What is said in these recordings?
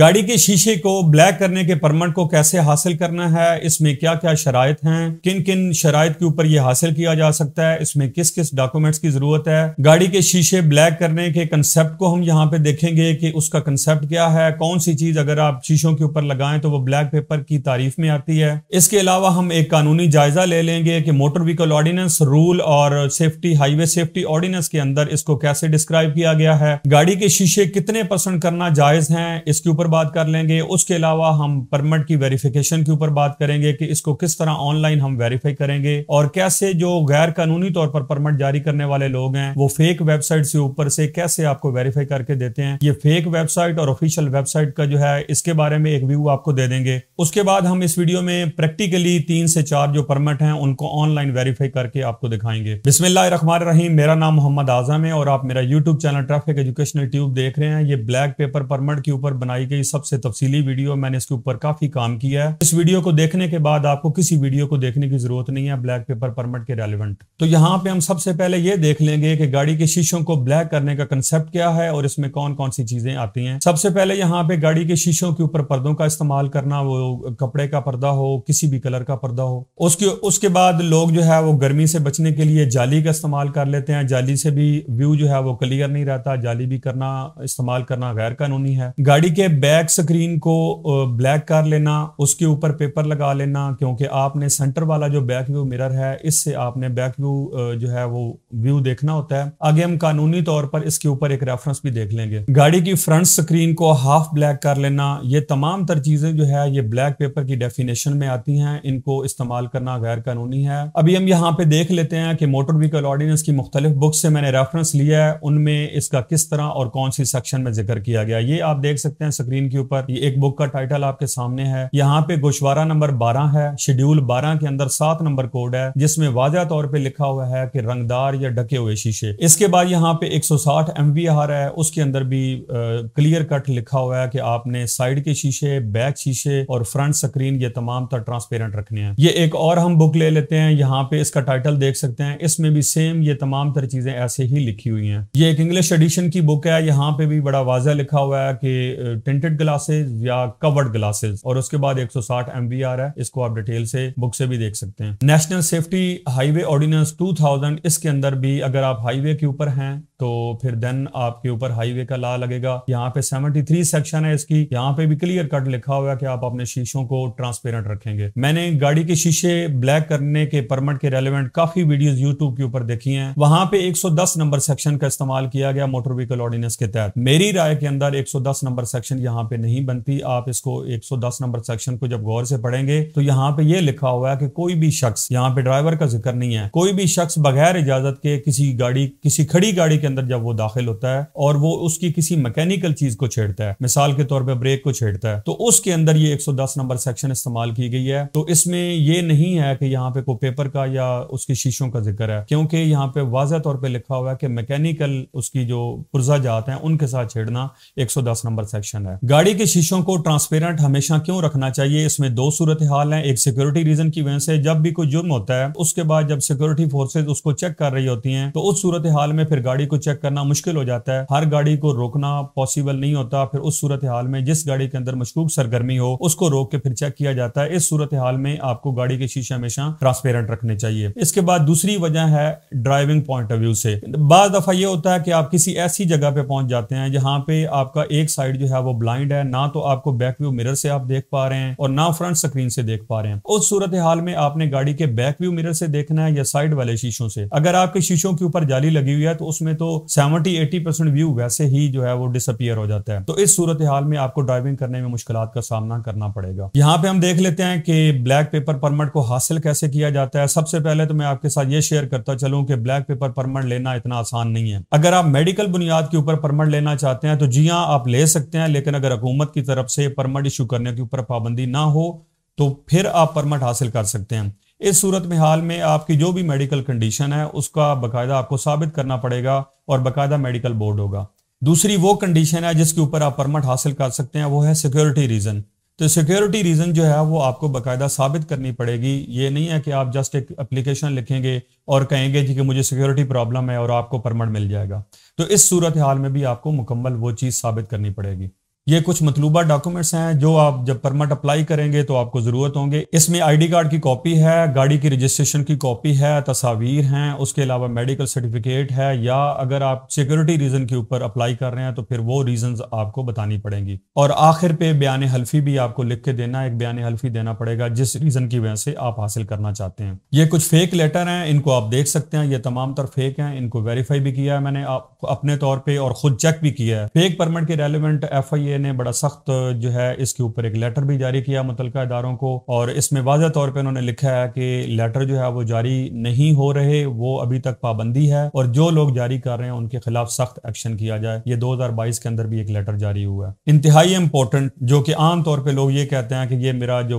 गाड़ी के शीशे को ब्लैक करने के परमिट को कैसे हासिल करना है इसमें क्या क्या शराय हैं किन किन शराय के ऊपर ये हासिल किया जा सकता है इसमें किस किस डॉक्यूमेंट्स की जरूरत है गाड़ी के शीशे ब्लैक करने के कंसेप्ट को हम यहाँ पे देखेंगे कि उसका कंसेप्ट क्या है कौन सी चीज अगर आप शीशों के ऊपर लगाए तो वो ब्लैक पेपर की तारीफ में आती है इसके अलावा हम एक कानूनी जायजा ले लेंगे की मोटर व्हीकल ऑर्डिनेंस रूल और सेफ्टी हाईवे सेफ्टी ऑर्डिनेंस के अंदर इसको कैसे डिस्क्राइब किया गया है गाड़ी के शीशे कितने परसेंट करना जायज है इसके ऊपर ऊपर बात कर लेंगे उसके अलावा हम परमिट की वेरिफिकेशन के ऊपर बात करेंगे कि इसको किस तरह ऑनलाइन हम वेरीफाई करेंगे और कैसे जो गैर कानूनी तौर पर परमिट जारी करने वाले लोग हैं वो फेक वेबसाइट से ऊपर से कैसे आपको वेरीफाई करके देते हैं ये फेक वेबसाइट और ऑफिशियल वेबसाइट का जो है इसके बारे में एक व्यू आपको दे देंगे उसके बाद हम इस वीडियो में प्रैक्टिकली तीन से चार जो परमिट हैं उनको ऑनलाइन वेरीफाई करके आपको दिखाएंगे बिस्मिल्लाहमान रहीम मेरा नाम मोहम्मद आजम है और आप मेरा YouTube channel traffic educational tube देख रहे हैं ये ब्लैक पेपर परमिट के ऊपर बनाई की सबसे तफसीली वीडियो मैंने इसके ऊपर काफ़ी काम किया है इस वीडियो को देखने के बाद आपको किसी वीडियो को देखने की ज़रूरत नहीं है ब्लैक पेपर परमिट के रेलिवेंट तो यहाँ पे हम सबसे पहले ये देख लेंगे कि गाड़ी के शीशों को ब्लैक करने का कंसेप्ट क्या है और इसमें कौन कौन सी चीज़ें आती है सबसे पहले यहाँ पे गाड़ी के शीशों के ऊपर पर्दों का इस्तेमाल करना वो कपड़े का पर्दा हो किसी भी कलर का पर्दा हो उसके उसके बाद लोग जो है वो गर्मी से बचने के लिए जाली का इस्तेमाल कर लेते हैं जाली से भी व्यू जो है वो क्लियर नहीं रहता जाली भी करना इस्तेमाल करना गैर कानूनी है गाड़ी के बैक स्क्रीन को ब्लैक कर लेना उसके ऊपर पेपर लगा लेना क्योंकि आपने सेंटर वाला जो बैक व्यू मिरर है इससे आपने बैक व्यू जो है वो व्यू देखना होता है आगे हम कानूनी तौर पर इसके ऊपर एक रेफरेंस भी देख लेंगे गाड़ी की फ्रंट स्क्रीन को हाफ ब्लैक कर लेना ये तमाम तर चीजें जो है ये ब्लैक पेपर की डेफिनेशन में आती हैं इनको इस्तेमाल करना गैर कानूनी है अभी हम यहाँ पे देख लेते हैं कि मोटर व्हीकल ऑर्डिनेंस की मुख्तलिफ बुक से मैंने रेफरेंस लिया है उनमें इसका किस तरह और कौन सी सेक्शन में जिक्र किया गया ये आप देख सकते हैं स्क्रीन के ऊपर ये एक बुक का टाइटल आपके सामने है यहाँ पे गोशवारा नंबर बारह है शेड्यूल बारह के अंदर सात नंबर कोड है जिसमे वाजा तौर पर लिखा हुआ है की रंगदार या ढके हुए शीशे इसके बाद यहाँ पे एक सौ साठ एम वी है उसके अंदर भी क्लियर कट लिखा हुआ है की आपने साइड के शीशे बैक शीशे और फ्रंट स्क्रीन ये तमाम तरह ट्रांसपेरेंट रखने हैं ये एक और हम बुक ले लेते हैं यहाँ पे इसका टाइटल देख सकते हैं इसमें भी सेम ये तमाम तरह चीजें ऐसे ही लिखी हुई हैं ये एक इंग्लिश एडिशन की बुक है यहाँ पे भी बड़ा वाजा लिखा हुआ है कि प्रिंटेड ग्लासेज या कवर्ड ग्लासेज और उसके बाद 160 सौ आ रहा है इसको आप डिटेल से बुक से भी देख सकते हैं नेशनल सेफ्टी हाईवे ऑर्डिनेंस 2000 इसके अंदर भी अगर आप हाईवे के ऊपर हैं तो फिर देन आपके ऊपर हाईवे का ला लगेगा यहाँ पे 73 सेक्शन है इसकी यहाँ पे भी क्लियर कट लिखा हुआ है कि आप अपने शीशों को ट्रांसपेरेंट रखेंगे मैंने गाड़ी के शीशे ब्लैक करने के परमिट के रेलिवेंट काफी वीडियोस यूट्यूब के ऊपर देखी हैं वहां पे 110 नंबर सेक्शन का इस्तेमाल किया गया मोटर व्हीकल ऑर्डिनेंस के तहत मेरी राय के अंदर एक नंबर सेक्शन यहाँ पे नहीं बनती आप इसको 110 नंबर सेक्शन को जब गौर से पढ़ेंगे तो यहाँ पे ये लिखा हुआ है कि कोई भी शख्स यहाँ पे ड्राइवर का जिक्र नहीं है कोई भी शख्स बगैर इजाजत के किसी गाड़ी किसी खड़ी गाड़ी के अंदर जब वो दाखिल होता है और वो उसकी किसी मैकेनिकल चीज को छेड़ता है मिसाल के तौर पर ब्रेक को छेड़ता है तो उसके अंदर ये एक नंबर सेक्शन इस्तेमाल की गई है तो इसमें ये नहीं है कि यहाँ पे को पेपर का या उसके शीशों का जिक्र है क्योंकि यहाँ पे वाजह तौर पर लिखा हुआ है कि मैकेनिकल उसकी जो पुर्जा जात है उनके साथ छेड़ना 110 नंबर सेक्शन है है गाड़ी के शीशों को ट्रांसपेरेंट हमेशा क्यों रखना चाहिए इसमें दो सूरत हाल है एक सिक्योरिटी रीजन की वजह से जब भी कोई जुर्म होता है उसके बाद जब सिक्योरिटी फोर्सेज उसको चेक कर रही होती है तो उस सूरत हाल में फिर गाड़ी को चेक करना मुश्किल हो जाता है हर गाड़ी को रोकना पॉसिबल नहीं होता फिर उस सूरत हाल में जिस गाड़ी के अंदर मशकूक सरगर्मी हो उसको रोक के फिर चेक किया जाता है इस सूरत हाल में आपको गाड़ी के शीशे हमेशा ट्रांसपेरेंट रखने चाहिए इसके बाद दूसरी वजह है ड्राइविंग पॉइंट ऑफ व्यू से बाज दफा ये होता है कि आप किसी ऐसी जगह पे पहुंच जाते हैं जहां पे आपका एक साइड जो है वो ब्लाइंड है ना तो आपको बैक व्यू मिरर से आप देख पा रहे हैं और ना फ्रंट स्क्रीन से देख पा रहे हैं उस सूरत हाल में आपने गाड़ी के बैक व्यू मिरर से देखना है या साइड वाले शीशों से अगर आपके शीशों के ऊपर जाली लगी हुई है तो उसमें तो सेवेंटी एटी परसेंट व्यू वैसे ही जो है वो डिसअपियर हो जाता है तो इस सूरत हाल में आपको ड्राइविंग करने में मुश्किल का सामना करना पड़ेगा यहाँ पे हम देख लेते हैं कि ब्लैक पेपर परमिट को हासिल कैसे किया जाता है सबसे पहले तो मैं आपके साथ ये शेयर करता चलूँ कि ब्लैक पेपर परमिट लेना इतना आसान नहीं है अगर आप मेडिकल बुनियाद के ऊपर परमिट लेना चाहते हैं तो जी हाँ आप ले सकते हैं लेकिन लेकिन अगर हुकूमत की तरफ से परमट इशू करने के ऊपर पाबंदी ना हो तो फिर आप परमट हासिल कर सकते हैं इस सूरत में हाल में आपकी जो भी मेडिकल कंडीशन है उसका बाकायदा आपको साबित करना पड़ेगा और बाकायदा मेडिकल बोर्ड होगा दूसरी वो कंडीशन है जिसके ऊपर आप परमट हासिल कर सकते हैं वो है सिक्योरिटी रीज़न तो सिक्योरिटी रीज़न जो है वो आपको बाकायदा साबित करनी पड़ेगी ये नहीं है कि आप जस्ट एक अप्लीकेशन लिखेंगे और कहेंगे जी कि मुझे सिक्योरिटी प्रॉब्लम है और आपको परमट मिल जाएगा तो इस सूरत हाल में भी आपको मुकम्मल वो चीज़ साबित करनी पड़ेगी ये कुछ मतलूबा डॉक्यूमेंट्स हैं जो आप जब परमट अप्लाई करेंगे तो आपको ज़रूरत होंगे इसमें आईडी कार्ड की कॉपी है गाड़ी की रजिस्ट्रेशन की कॉपी है तस्वीर हैं उसके अलावा मेडिकल सर्टिफिकेट है या अगर आप सिक्योरिटी रीज़न के ऊपर अप्लाई कर रहे हैं तो फिर वो रीज़न आपको बतानी पड़ेंगी और आखिर पे बयान हल्फी भी आपको लिख के देना एक बयान हल्फी देना पड़ेगा जिस रीज़न की वजह से आप हासिल करना चाहते हैं ये कुछ फेक लेटर हैं इनको आप देख सकते हैं ये तमाम तर फेक हैं इनको वेरीफाई भी किया है मैंने अपने तौर पर और खुद चेक भी किया है फेक परमिट के रेलिवेंट एफ आई लिए ने बड़ा सख्त जो है इसके ऊपर एक लेटर भी जारी किया मुतल इदारों को और इसमें वाजह तौर पर उन्होंने लिखा है कि लेटर जो है वो जारी नहीं हो रहे वो अभी तक पाबंदी है और जो लोग जारी कर रहे हैं उनके खिलाफ सख्त एक्शन किया जाए ये 2022 के अंदर भी एक लेटर जारी हुआ है इंतहाई इंपॉर्टेंट जो कि आमतौर पर लोग ये कहते हैं कि ये मेरा जो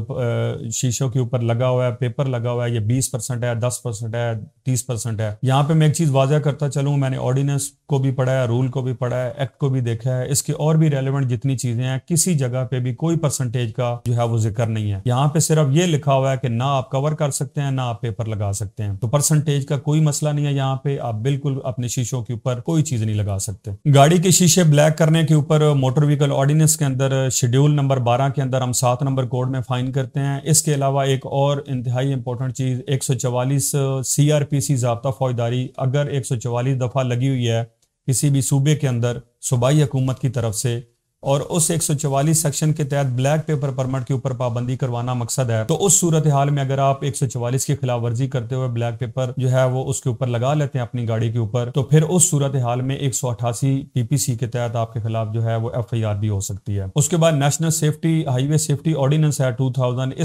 शीशों के ऊपर लगा हुआ है पेपर लगा हुआ है ये बीस परसेंट है दस परसेंट है तीस परसेंट है यहाँ पे मैं एक चीज वाजह करता चलूँ मैंने ऑर्डिनेंस को भी पढ़ा है रूल को भी पढ़ा है एक्ट को भी देखा है इसके और भी रेलिवेंट जितनी चीजें हैं किसी जगह पे भी कोई परसेंटेज का जो है वो जिक्र नहीं है यहाँ पे सिर्फ ये लिखा हुआ है कि ना आप कवर कर सकते हैं ना आप पेपर लगा सकते हैं तो परसेंटेज का कोई मसला नहीं है यहाँ पे आप बिल्कुल अपने शीशों के ऊपर कोई चीज नहीं लगा सकते गाड़ी के शीशे ब्लैक करने के ऊपर मोटर व्हीकल ऑर्डिनेंस के अंदर शेड्यूल नंबर बारह के अंदर हम सात नंबर कोड में फाइन करते हैं इसके अलावा एक और इंतहाई इंपॉर्टेंट चीज एक सौ चवालीस uh, फौजदारी अगर एक सौ चवालीस दफा लगी हुई है किसी भी सूबे के अंदर सूबाई हुकूमत की तरफ से और उस 144 सेक्शन के तहत ब्लैक पेपर परमिट के ऊपर पाबंदी करवाना मकसद है तो उस सूरत हाल में अगर आप 144 की खिलाफ वर्जी करते हुए ब्लैक पेपर जो है वो उसके ऊपर लगा लेते हैं अपनी गाड़ी के ऊपर तो फिर उस सूरत हाल में एक पीपीसी के तहत आपके खिलाफ जो है वो एफ भी हो सकती है उसके बाद national safety highway safety ordinance है टू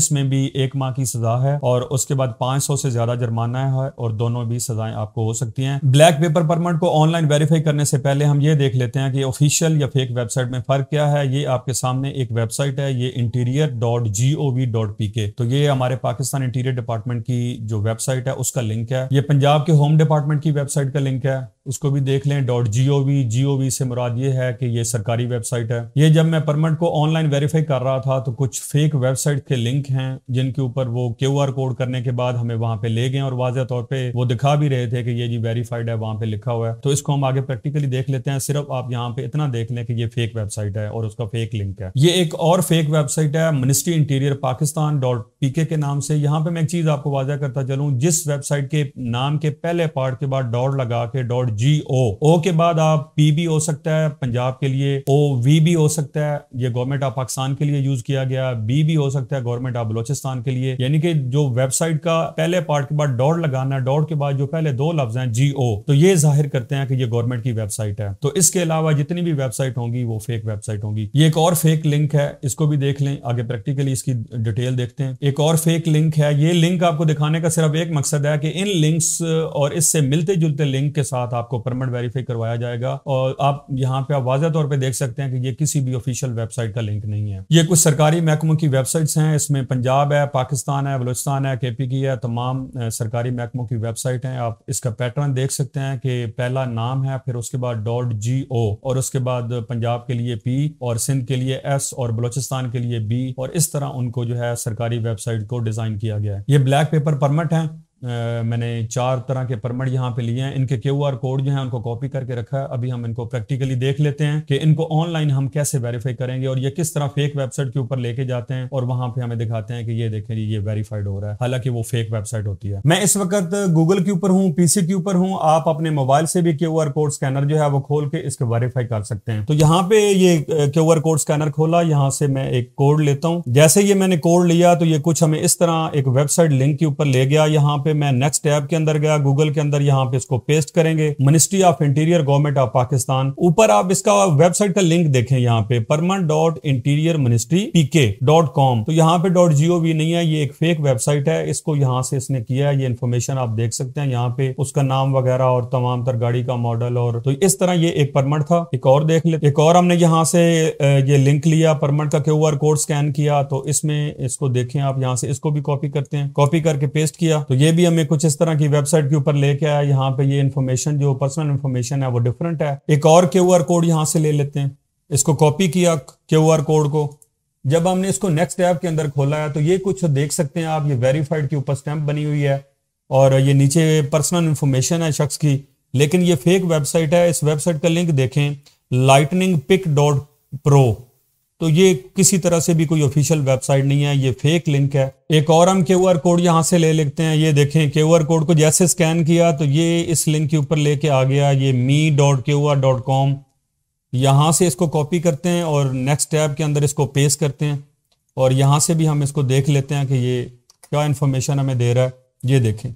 इसमें भी एक माह की सजा है और उसके बाद पांच से ज्यादा जुर्माना है और दोनों भी सजाएं आपको हो सकती है ब्लैक पेपर परमिट को ऑनलाइन वेरीफाई करने से पहले हम ये देख लेते हैं कि ऑफिशियल या फेक वेबसाइट में फर्क क्या है ये आपके सामने एक वेबसाइट है ये interior dot G O V dot P K तो ये हमारे पाकिस्तान इंटीरियर डिपार्टमेंट की जो वेबसाइट है उसका लिंक है ये पंजाब के होम डिपार्टमेंट की वेबसाइट का लिंक है उसको भी देख लें dot G O V G O V से मुराद ये है कि ये सरकारी वेबसाइट है ये जब मैं परमिट को ऑनलाइन वेरीफाई कर रहा था तो कुछ फेक वेबसाइट के लिंक हैं जिनके ऊपर वो क्यू आर कोड करने के बाद हमें वहां पे ले गए और वाजह तौर पे वो दिखा भी रहे थे कि ये जी वेरीफाइड है वहां पे लिखा हुआ है तो इसको हम आगे प्रैक्टिकली देख लेते हैं सिर्फ आप यहाँ पे इतना देख लें कि ये फेक वेबसाइट है है और उसका फेक लिंक है ये एक और फेक वेबसाइट है ministry interior Pakistan dot PK के नाम से यहाँ पे मैं एक चीज आपको वाजह करता चलूँ जिस वेबसाइट के नाम के पहले पार्ट के बाद डॉट लगा के डॉट जी ओ ओ के बाद आप पी भी हो सकता है पंजाब के लिए ओ वी भी हो सकता है ये गवर्नमेंट ऑफ पाकिस्तान के लिए यूज किया गया बी भी हो सकता है गवर्नमेंट ऑफ बलोचिस्तान के लिए यानी कि जो वेबसाइट का पहले पार्ट के बाद डॉट लगाना है डॉट के बाद जो पहले दो लफ्ज हैं जी ओ तो ये जाहिर करते हैं कि ये गवर्नमेंट की वेबसाइट है तो इसके अलावा जितनी भी वेबसाइट होंगी वो फेक वेबसाइट वेबसाइट होंगी ये एक और फेक लिंक है इसको भी देख लें आगे प्रैक्टिकली इसकी डिटेल देखते हैं एक और फेक लिंक है ये लिंक आपको दिखाने का सिर्फ एक मकसद है कि इन लिंक्स और इससे मिलते जुलते लिंक के साथ आपको परमानेंट वेरीफाई करवाया जाएगा और आप यहाँ पे आप वाजह तौर पर देख सकते हैं कि ये किसी भी ऑफिशियल वेबसाइट का लिंक नहीं है ये कुछ सरकारी महकमों की वेबसाइट्स हैं इसमें पंजाब है पाकिस्तान है बलोचिस्तान है के पी की है तमाम सरकारी महकमों की वेबसाइट है आप इसका पैटर्न देख सकते हैं कि पहला नाम है फिर उसके बाद डॉट जी ओ और उसके बाद पंजाब के लिए पी और सिंध के लिए एस और बलोचिस्तान के लिए बी और इस तरह उनको जो है सरकारी वेबसाइट को डिजाइन किया गया है ये ब्लैक पेपर परमिट है मैंने चार तरह के परमिट यहाँ पे लिए हैं इनके क्यू आर कोड जो है उनको कॉपी करके रखा है अभी हम इनको प्रैक्टिकली देख लेते हैं कि इनको ऑनलाइन हम कैसे वेरीफाई करेंगे और ये किस तरह फेक वेबसाइट के ऊपर लेके जाते हैं और वहां पे हमें दिखाते हैं कि ये देखें ये वेरीफाइड हो रहा है हालांकि वो फेक वेबसाइट होती है मैं इस वक्त गूगल के ऊपर हूँ पीसी के ऊपर हूँ आप अपने मोबाइल से भी क्यू आर कोड स्कैनर जो है वो खोल के इसको वेरीफाई कर सकते हैं तो यहाँ पे ये क्यू आर कोड स्कैनर खोला यहाँ से मैं एक कोड लेता हूँ जैसे ये मैंने कोड लिया तो ये कुछ हमें इस तरह एक वेबसाइट लिंक के ऊपर ले गया यहाँ पे पे मैं नेक्स्ट टैब के अंदर गया गूगल के अंदर यहाँ पे इसको पेस्ट करेंगे ministry of interior government of Pakistan ऊपर आप इसका वेबसाइट का लिंक देखें यहाँ पे परमन dot interior ministry PK dot com तो यहाँ पे डॉट जी नहीं है ये एक फेक वेबसाइट है इसको यहाँ से इसने किया है ये इन्फॉर्मेशन आप देख सकते हैं यहाँ पे उसका नाम वगैरह और तमाम तर गाड़ी का मॉडल और तो इस तरह ये एक परमट था एक और देख ले एक और हमने यहाँ से ये लिंक लिया परमट का क्यू कोड स्कैन किया तो इसमें इसको देखें आप यहाँ से इसको भी कॉपी करते हैं कॉपी करके पेस्ट किया तो ये भी हमें कुछ इस तरह की वेबसाइट के ऊपर लेके आया यहाँ पे ये इन्फॉर्मेशन जो पर्सनल इन्फॉर्मेशन है वो डिफरेंट है एक और क्यू आर कोड यहाँ से ले लेते हैं इसको कॉपी किया क्यू आर कोड को जब हमने इसको नेक्स्ट ऐप के अंदर खोला है तो ये कुछ देख सकते हैं आप ये वेरीफाइड के ऊपर स्टैंप बनी हुई है और ये नीचे पर्सनल इन्फॉर्मेशन है शख्स की लेकिन ये फेक वेबसाइट है इस वेबसाइट का लिंक देखें लाइटनिंग पिक डॉट प्रो तो ये किसी तरह से भी कोई ऑफिशियल वेबसाइट नहीं है ये फेक लिंक है एक और हम क्यू आर कोड यहाँ से ले लेते हैं ये देखें क्यू आर कोड को जैसे स्कैन किया तो ये इस लिंक के ऊपर लेके आ गया ये me dot Q R dot com यहाँ से इसको कॉपी करते हैं और नेक्स्ट टैब के अंदर इसको पेश करते हैं और यहाँ से भी हम इसको देख लेते हैं कि ये क्या इन्फॉर्मेशन हमें दे रहा है ये देखें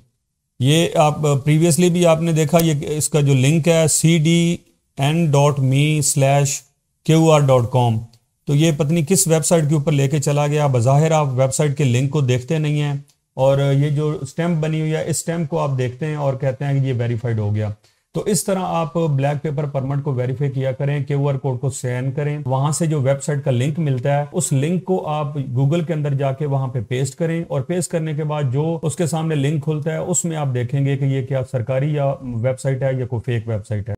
ये आप प्रीवियसली भी आपने देखा ये इसका जो लिंक है C D N dot me slash Q R dot com तो ये पत्नी किस वेबसाइट के ऊपर लेके चला गया बाहिर आप वेबसाइट के लिंक को देखते नहीं हैं और ये जो स्टैम्प बनी हुई है इस स्टैम्प को आप देखते हैं और कहते हैं कि ये वेरीफाइड हो गया तो इस तरह आप ब्लैक पेपर परमिट को वेरीफाई किया करें क्यू आर कोड को स्कैन करें वहां से जो वेबसाइट का लिंक मिलता है उस लिंक को आप गूगल के अंदर जाके वहां पे पेस्ट करें और पेस्ट करने के बाद जो उसके सामने लिंक खुलता है उसमें आप देखेंगे कि ये क्या सरकारी या वेबसाइट है या कोई फेक वेबसाइट है